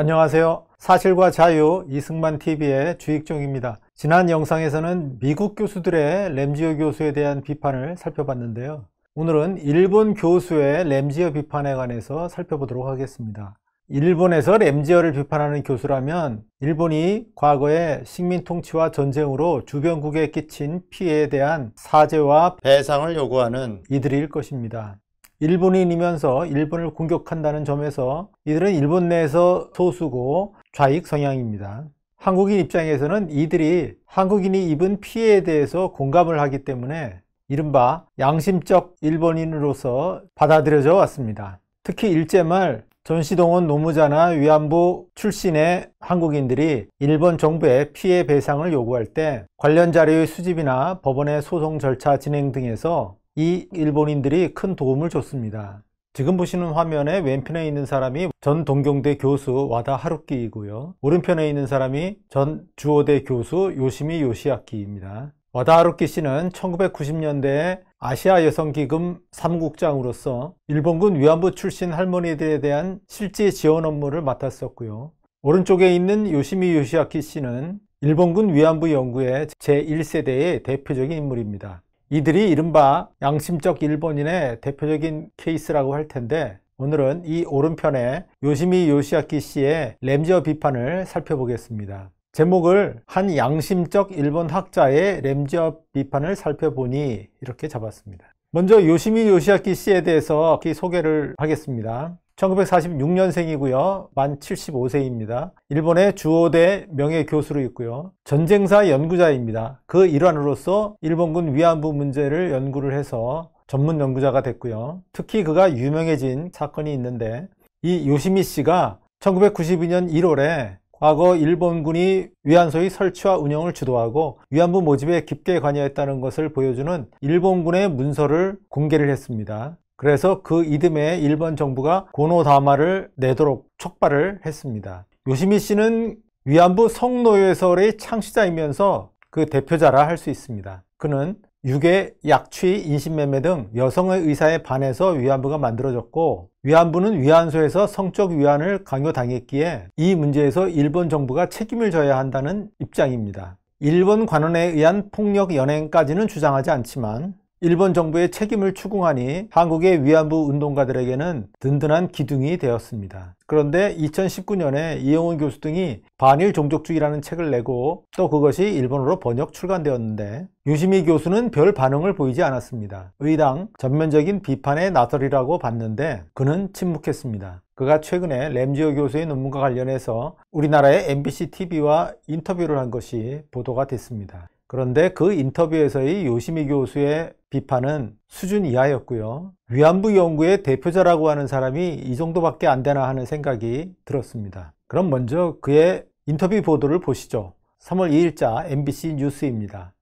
안녕하세요. 사실과 자유 이승만 TV의 주익종입니다. 지난 영상에서는 미국 교수들의 램지어 교수에 대한 비판을 살펴봤는데요. 오늘은 일본 교수의 램지어 비판에 관해서 살펴보도록 하겠습니다. 일본에서 램지어를 비판하는 교수라면 일본이 과거의 식민 통치와 전쟁으로 주변국에 끼친 피해에 대한 사죄와 배상을 요구하는 이들일 것입니다. 일본인이면서 일본을 공격한다는 점에서 이들은 일본 내에서 소수고 좌익 성향입니다. 한국인 입장에서는 이들이 한국인이 입은 피해에 대해서 공감을 하기 때문에 이른바 양심적 일본인으로서 받아들여져 왔습니다. 특히 일제말 전시동원 노무자나 위안부 출신의 한국인들이 일본 정부에 피해 배상을 요구할 때 관련 자료의 수집이나 법원의 소송 절차 진행 등에서 이 일본인들이 큰 도움을 줬습니다. 지금 보시는 화면에 왼편에 있는 사람이 전 동경대 교수 와다 하루키이고요. 오른편에 있는 사람이 전 주호대 교수 요시미 요시아키입니다. 와다 하루키 씨는 1990년대에 아시아 여성기금 3국장으로서 일본군 위안부 출신 할머니들에 대한 실제 지원 업무를 맡았었고요. 오른쪽에 있는 요시미 요시아키 씨는 일본군 위안부 연구의 제1세대의 대표적인 인물입니다. 이들이 이른바 양심적 일본인의 대표적인 케이스라고 할 텐데 오늘은 이 오른편에 요시미 요시아키 씨의 램지어 비판을 살펴보겠습니다. 제목을 한 양심적 일본 학자의 램지어 비판을 살펴보니 이렇게 잡았습니다. 먼저 요시미 요시아키 씨에 대해서 소개를 하겠습니다. 1946년생이고요. 만 75세입니다. 일본의 주호대 명예교수로 있고요. 전쟁사 연구자입니다. 그 일환으로서 일본군 위안부 문제를 연구를 해서 전문 연구자가 됐고요. 특히 그가 유명해진 사건이 있는데 이 요시미 씨가 1992년 1월에 과거 일본군이 위안소의 설치와 운영을 주도하고 위안부 모집에 깊게 관여했다는 것을 보여주는 일본군의 문서를 공개를 했습니다. 그래서 그 이듬해 일본 정부가 고노다마를 내도록 촉발을 했습니다. 요시미 씨는 위안부 성노예설의 창시자이면서 그 대표자라 할 수 있습니다. 그는 유괴, 약취, 인신매매 등 여성의 의사에 반해서 위안부가 만들어졌고 위안부는 위안소에서 성적 위안을 강요당했기에 이 문제에서 일본 정부가 책임을 져야 한다는 입장입니다. 일본 관원에 의한 폭력 연행까지는 주장하지 않지만 일본 정부의 책임을 추궁하니 한국의 위안부 운동가들에게는 든든한 기둥이 되었습니다. 그런데 2019년에 이영훈 교수 등이 반일 종족주의라는 책을 내고 또 그것이 일본어로 번역 출간되었는데 유시미 교수는 별 반응을 보이지 않았습니다. 의당 전면적인 비판에 나설이라고 봤는데 그는 침묵했습니다. 그가 최근에 램지오 교수의 논문과 관련해서 우리나라의 MBC TV와 인터뷰를 한 것이 보도가 됐습니다. 그런데 그 인터뷰에서의 요시미 교수의 비판은 수준 이하였고요. 위안부 연구의 대표자라고 하는 사람이 이 정도밖에 안 되나 하는 생각이 들었습니다. 그럼 먼저 그의 인터뷰 보도를 보시죠. 3월 2일자 MBC 뉴스입니다.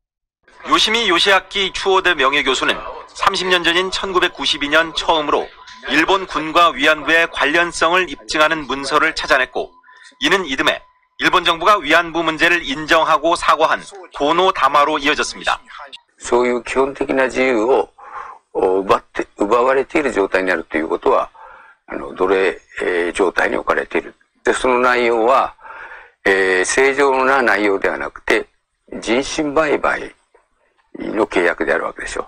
요시미 요시아키 추오대 명예교수는 30년 전인 1992년 처음으로 일본 군과 위안부의 관련성을 입증하는 문서를 찾아냈고 이는 이듬해 일본 정부가 위안부 문제를 인정하고 사과한 고노 담화로 이어졌습니다. そういう基本的な自由を奪って、奪われている状態になるということは、あの、奴隷、えー、状態に置かれている。で、その内容は、えー、正常な内容ではなくて、人身売買の契約であるわけでしょう。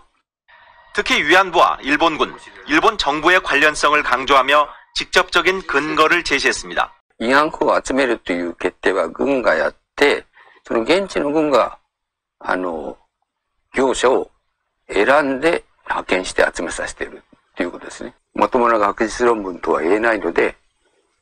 특히위안부와日本軍、日本정부의관련성을강조하며직접적인근거를제시했습니다위안부を集めるという決定は軍がやってその現地の軍があの業者を選んで派遣して集めさせているということですね。まともな学術論文とは言えないので、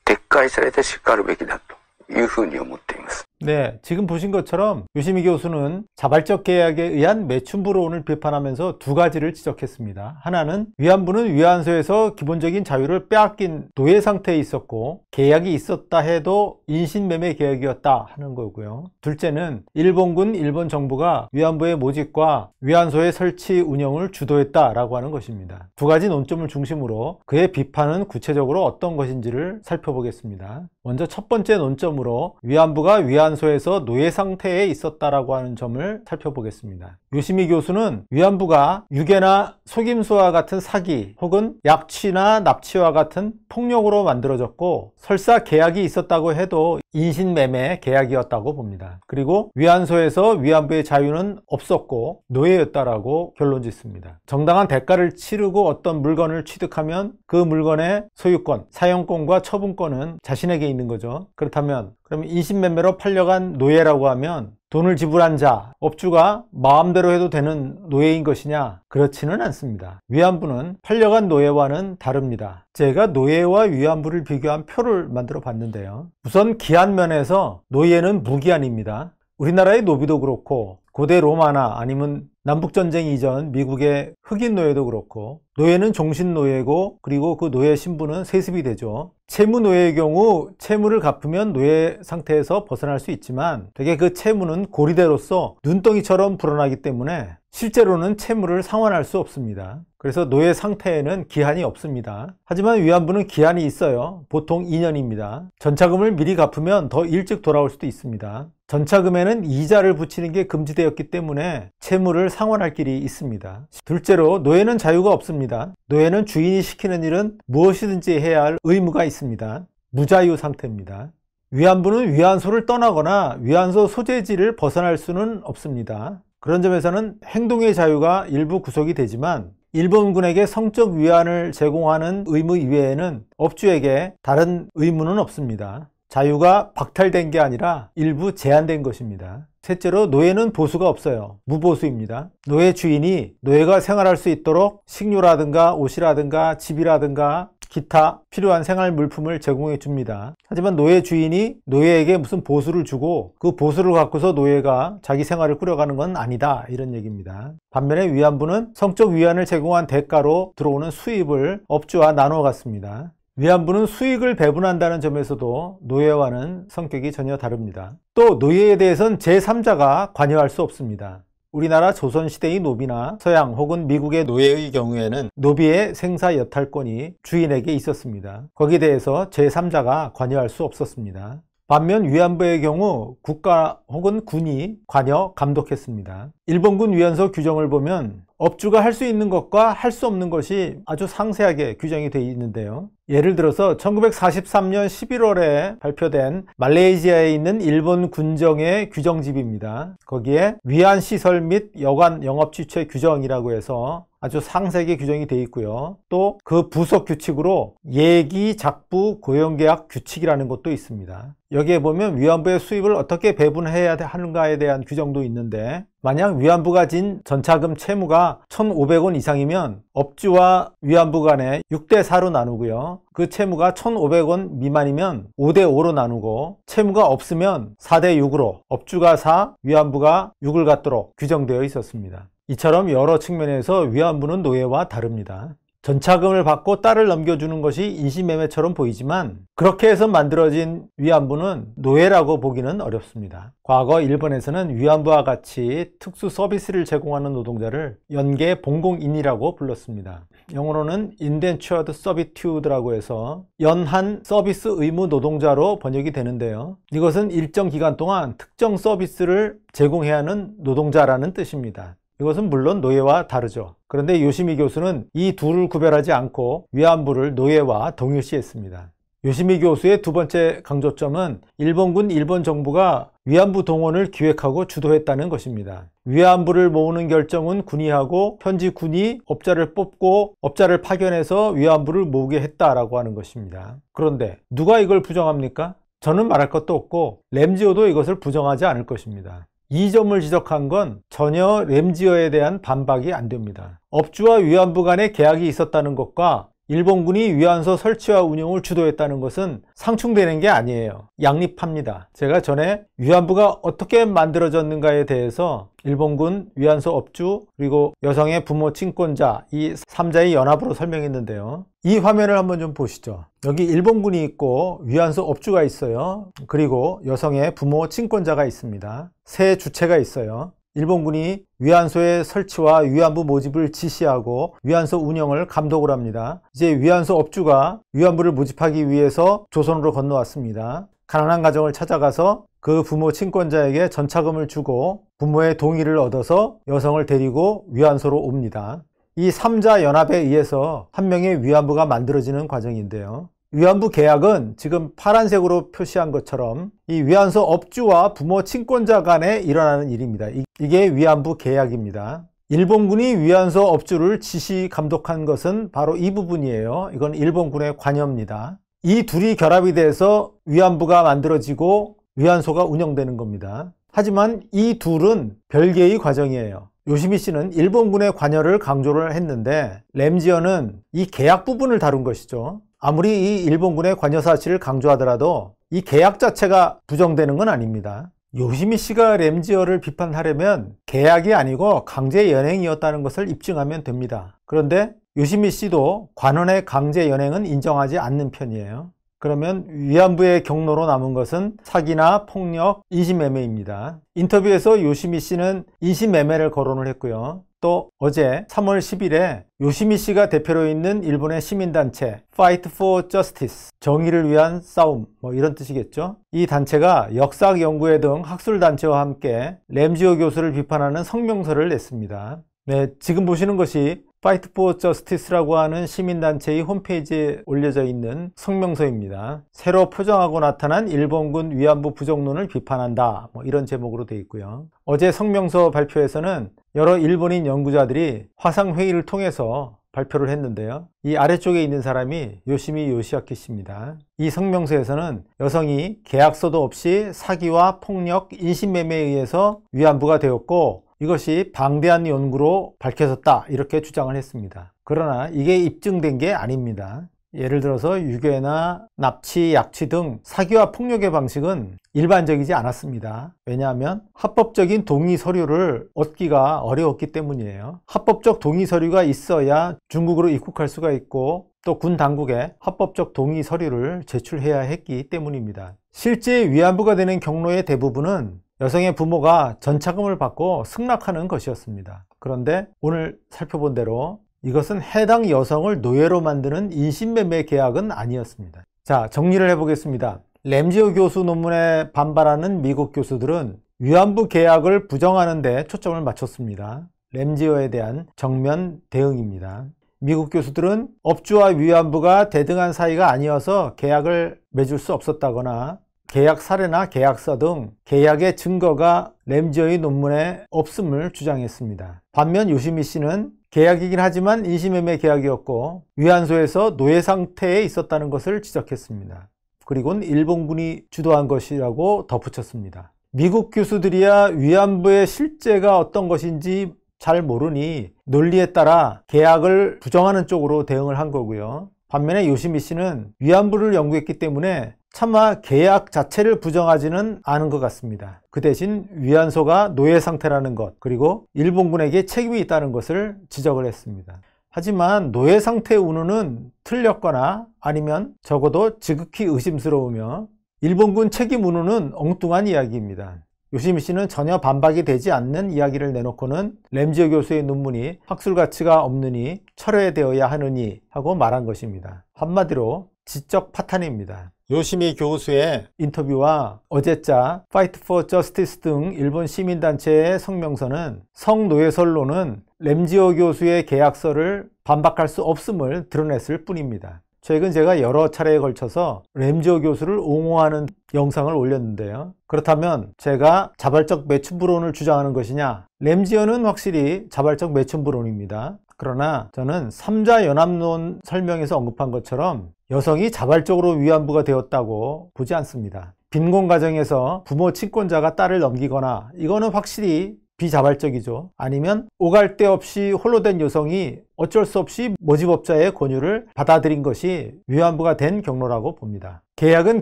撤回されてしかるべきだというふうに思っています。 네, 지금 보신 것처럼 유시미 교수는 자발적 계약에 의한 매춘부론을 비판하면서 두 가지를 지적했습니다. 하나는 위안부는 위안소에서 기본적인 자유를 빼앗긴 노예 상태에 있었고 계약이 있었다 해도 인신매매 계약이었다 하는 거고요. 둘째는 일본군 일본 정부가 위안부의 모집과 위안소의 설치 운영을 주도했다라고 하는 것입니다. 두 가지 논점을 중심으로 그의 비판은 구체적으로 어떤 것인지를 살펴보겠습니다. 먼저 첫 번째 논점으로 위안부가 위안 강간소에서 노예 상태에 있었다라고 하는 점을 살펴보겠습니다. 요시미 교수는 위안부가 유괴나 속임수와 같은 사기 혹은 약취나 납치와 같은 폭력으로 만들어졌고 설사 계약이 있었다고 해도 인신매매 계약이었다고 봅니다. 그리고 위안소에서 위안부의 자유는 없었고 노예였다라고 결론 짓습니다. 정당한 대가를 치르고 어떤 물건을 취득하면 그 물건의 소유권, 사용권과 처분권은 자신에게 있는 거죠. 그렇다면 그럼 인신매매로 팔려간 노예라고 하면 돈을 지불한 자, 업주가 마음대로 해도 되는 노예인 것이냐? 그렇지는 않습니다. 위안부는 팔려간 노예와는 다릅니다. 제가 노예와 위안부를 비교한 표를 만들어 봤는데요. 우선 기한 면에서 노예는 무기한입니다. 우리나라의 노비도 그렇고 고대 로마나 아니면 남북전쟁 이전 미국의 흑인 노예도 그렇고 노예는 종신 노예고 그리고 그 노예 신분은 세습이 되죠. 채무 노예의 경우 채무를 갚으면 노예 상태에서 벗어날 수 있지만 되게 그 채무는 고리대로서 눈덩이처럼 불어나기 때문에 실제로는 채무를 상환할 수 없습니다. 그래서 노예 상태에는 기한이 없습니다. 하지만 위안부는 기한이 있어요. 보통 2년입니다. 전차금을 미리 갚으면 더 일찍 돌아올 수도 있습니다. 전차금에는 이자를 붙이는 게 금지되었기 때문에 채무를 상환할 길이 있습니다. 둘째로 노예는 자유가 없습니다. 노예는 주인이 시키는 일은 무엇이든지 해야 할 의무가 있습니다. 무자유 상태입니다. 위안부는 위안소를 떠나거나 위안소 소재지를 벗어날 수는 없습니다. 그런 점에서는 행동의 자유가 일부 구속이 되지만 일본군에게 성적 위안을 제공하는 의무 이외에는 업주에게 다른 의무는 없습니다. 자유가 박탈된 게 아니라 일부 제한된 것입니다. 셋째로 노예는 보수가 없어요. 무보수입니다. 노예 주인이 노예가 생활할 수 있도록 식료라든가 옷이라든가 집이라든가 기타 필요한 생활 물품을 제공해 줍니다. 하지만 노예 주인이 노예에게 무슨 보수를 주고 그 보수를 갖고서 노예가 자기 생활을 꾸려가는 건 아니다 이런 얘기입니다. 반면에 위안부는 성적 위안을 제공한 대가로 들어오는 수입을 업주와 나누어 갔습니다. 위안부는 수익을 배분한다는 점에서도 노예와는 성격이 전혀 다릅니다. 또 노예에 대해선 제3자가 관여할 수 없습니다. 우리나라 조선시대의 노비나 서양 혹은 미국의 노예의 경우에는 노비의 생사 여탈권이 주인에게 있었습니다. 거기에 대해서 제3자가 관여할 수 없었습니다. 반면 위안부의 경우 국가 혹은 군이 관여 감독했습니다. 일본군 위안소 규정을 보면 업주가 할 수 있는 것과 할 수 없는 것이 아주 상세하게 규정이 되어 있는데요. 예를 들어서 1943년 11월에 발표된 말레이시아에 있는 일본 군정의 규정집입니다. 거기에 위안시설 및 여관 영업지체 규정이라고 해서 아주 상세하게 규정이 되어 있고요. 또 그 부속 규칙으로 예기 작부 고용계약 규칙이라는 것도 있습니다. 여기에 보면 위안부의 수입을 어떻게 배분해야 하는가에 대한 규정도 있는데 만약 위안부가 진 전차금 채무가 1,500원 이상이면 업주와 위안부 간에 6대4로 나누고요. 그 채무가 1,500원 미만이면 5대5로 나누고 채무가 없으면 4대6으로 업주가 4, 위안부가 6을 갖도록 규정되어 있었습니다. 이처럼 여러 측면에서 위안부는 노예와 다릅니다. 전차금을 받고 딸을 넘겨주는 것이 인신매매처럼 보이지만 그렇게 해서 만들어진 위안부는 노예라고 보기는 어렵습니다. 과거 일본에서는 위안부와 같이 특수 서비스를 제공하는 노동자를 연계 봉공인이라고 불렀습니다. 영어로는 indentured servitude라고 해서 연한 서비스 의무 노동자로 번역이 되는데요. 이것은 일정 기간 동안 특정 서비스를 제공해야 하는 노동자라는 뜻입니다. 이것은 물론 노예와 다르죠. 그런데 요시미 교수는 이 둘을 구별하지 않고 위안부를 노예와 동일시했습니다. 요시미 교수의 두 번째 강조점은 일본군 일본 정부가 위안부 동원을 기획하고 주도했다는 것입니다. 위안부를 모으는 결정은 군이 하고 현지 군이 업자를 뽑고 업자를 파견해서 위안부를 모으게 했다라고 하는 것입니다. 그런데 누가 이걸 부정합니까? 저는 말할 것도 없고 램지오도 이것을 부정하지 않을 것입니다. 이 점을 지적한 건 전혀 램지어에 대한 반박이 안 됩니다. 업주와 위안부 간의 계약이 있었다는 것과 일본군이 위안소 설치와 운영을 주도했다는 것은 상충되는 게 아니에요. 양립합니다. 제가 전에 위안부가 어떻게 만들어졌는가에 대해서 일본군, 위안소 업주, 그리고 여성의 부모 친권자 이 3자의 연합으로 설명했는데요. 이 화면을 한번 좀 보시죠. 여기 일본군이 있고 위안소 업주가 있어요. 그리고 여성의 부모 친권자가 있습니다. 세 주체가 있어요. 일본군이 위안소의 설치와 위안부 모집을 지시하고 위안소 운영을 감독을 합니다. 이제 위안소 업주가 위안부를 모집하기 위해서 조선으로 건너왔습니다. 가난한 가정을 찾아가서 그 부모 친권자에게 전차금을 주고 부모의 동의를 얻어서 여성을 데리고 위안소로 옵니다. 이 3자 연합에 의해서 한 명의 위안부가 만들어지는 과정인데요. 위안부 계약은 지금 파란색으로 표시한 것처럼 이 위안소 업주와 부모 친권자 간에 일어나는 일입니다. 이게 위안부 계약입니다. 일본군이 위안소 업주를 지시 감독한 것은 바로 이 부분이에요. 이건 일본군의 관여입니다. 이 둘이 결합이 돼서 위안부가 만들어지고 위안소가 운영되는 겁니다. 하지만 이 둘은 별개의 과정이에요. 요시미 씨는 일본군의 관여를 강조를 했는데 램지어는 이 계약 부분을 다룬 것이죠. 아무리 이 일본군의 관여 사실을 강조하더라도 이 계약 자체가 부정되는 건 아닙니다. 요시미 씨가 램지어를 비판하려면 계약이 아니고 강제 연행이었다는 것을 입증하면 됩니다. 그런데 요시미 씨도 관원의 강제 연행은 인정하지 않는 편이에요. 그러면 위안부의 경로로 남은 것은 사기나 폭력, 인신매매입니다. 인터뷰에서 요시미 씨는 인신매매를 거론을 했고요. 또 어제 3월 10일에 요시미 씨가 대표로 있는 일본의 시민단체 Fight for Justice 정의를 위한 싸움 뭐 이런 뜻이겠죠 이 단체가 역사연구회 등 학술단체와 함께 램지오 교수를 비판하는 성명서를 냈습니다 네, 지금 보시는 것이 파이트 포 저스티스라고 하는 시민단체의 홈페이지에 올려져 있는 성명서입니다. 새로 포정하고 나타난 일본군 위안부 부정론을 비판한다 뭐 이런 제목으로 되어 있고요. 어제 성명서 발표에서는 여러 일본인 연구자들이 화상회의를 통해서 발표를 했는데요. 이 아래쪽에 있는 사람이 요시미 요시아키 씨입니다. 이 성명서에서는 여성이 계약서도 없이 사기와 폭력, 인신매매에 의해서 위안부가 되었고 이것이 방대한 연구로 밝혀졌다 이렇게 주장을 했습니다. 그러나 이게 입증된 게 아닙니다. 예를 들어서 유괴나 납치, 약취 등 사기와 폭력의 방식은 일반적이지 않았습니다. 왜냐하면 합법적인 동의 서류를 얻기가 어려웠기 때문이에요. 합법적 동의 서류가 있어야 중국으로 입국할 수가 있고 또 군 당국에 합법적 동의 서류를 제출해야 했기 때문입니다. 실제 위안부가 되는 경로의 대부분은 여성의 부모가 전차금을 받고 승낙하는 것이었습니다. 그런데 오늘 살펴본 대로 이것은 해당 여성을 노예로 만드는 인신매매 계약은 아니었습니다. 자, 정리를 해보겠습니다. 램지오 교수 논문에 반발하는 미국 교수들은 위안부 계약을 부정하는 데 초점을 맞췄습니다. 램지오에 대한 정면 대응입니다. 미국 교수들은 업주와 위안부가 대등한 사이가 아니어서 계약을 맺을 수 없었다거나 계약 사례나 계약서 등 계약의 증거가 램지의 논문에 없음을 주장했습니다. 반면 요시미 씨는 계약이긴 하지만 인신매매 계약이었고 위안소에서 노예 상태에 있었다는 것을 지적했습니다. 그리고는 일본군이 주도한 것이라고 덧붙였습니다. 미국 교수들이야 위안부의 실제가 어떤 것인지 잘 모르니 논리에 따라 계약을 부정하는 쪽으로 대응을 한 거고요. 반면에 요시미 씨는 위안부를 연구했기 때문에 차마 계약 자체를 부정하지는 않은 것 같습니다. 그 대신 위안소가 노예 상태라는 것 그리고 일본군에게 책임이 있다는 것을 지적을 했습니다. 하지만 노예 상태의 운운은 틀렸거나 아니면 적어도 지극히 의심스러우며 일본군 책임 운운은 엉뚱한 이야기입니다. 요시미 씨는 전혀 반박이 되지 않는 이야기를 내놓고는 램지어 교수의 논문이 학술 가치가 없느니 철회되어야 하느니 하고 말한 것입니다. 한마디로 지적 파탄입니다. 요시미 교수의 인터뷰와 어제자 파이트 포 저스티스 등 일본 시민단체의 성명서는 성노예설로는 램지오 교수의 계약서를 반박할 수 없음을 드러냈을 뿐입니다. 최근 제가 여러 차례에 걸쳐서 램지오 교수를 옹호하는 영상을 올렸는데요. 그렇다면 제가 자발적 매춘부론을 주장하는 것이냐? 램지오는 확실히 자발적 매춘부론입니다. 그러나 저는 삼자연합론 설명에서 언급한 것처럼 여성이 자발적으로 위안부가 되었다고 보지 않습니다. 빈곤 가정에서 부모 친권자가 딸을 넘기거나 이거는 확실히 비자발적이죠. 아니면 오갈 데 없이 홀로 된 여성이 어쩔 수 없이 모집업자의 권유를 받아들인 것이 위안부가 된 경로라고 봅니다. 계약은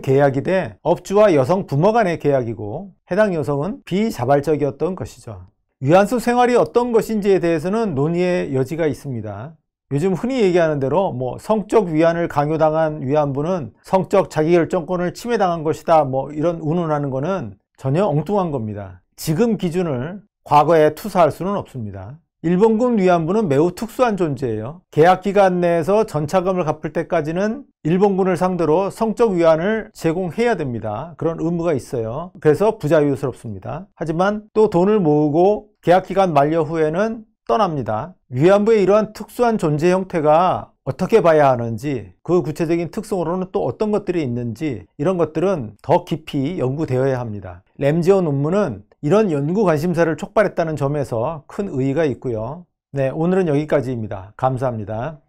계약이돼 업주와 여성 부모 간의 계약이고 해당 여성은 비자발적이었던 것이죠. 위안수 생활이 어떤 것인지에 대해서는 논의의 여지가 있습니다. 요즘 흔히 얘기하는 대로 뭐 성적 위안을 강요당한 위안부는 성적 자기결정권을 침해당한 것이다 뭐 이런 운운하는 것은 전혀 엉뚱한 겁니다. 지금 기준을 과거에 투사할 수는 없습니다. 일본군 위안부는 매우 특수한 존재예요. 계약 기간 내에서 전차금을 갚을 때까지는 일본군을 상대로 성적 위안을 제공해야 됩니다. 그런 의무가 있어요. 그래서 부자유스럽습니다. 하지만 또 돈을 모으고 계약 기간 만료 후에는 떠납니다. 위안부의 이러한 특수한 존재 형태가 어떻게 봐야 하는지 그 구체적인 특성으로는 또 어떤 것들이 있는지 이런 것들은 더 깊이 연구되어야 합니다. 램지어 논문은 이런 연구 관심사를 촉발했다는 점에서 큰 의의가 있고요. 네, 오늘은 여기까지입니다. 감사합니다.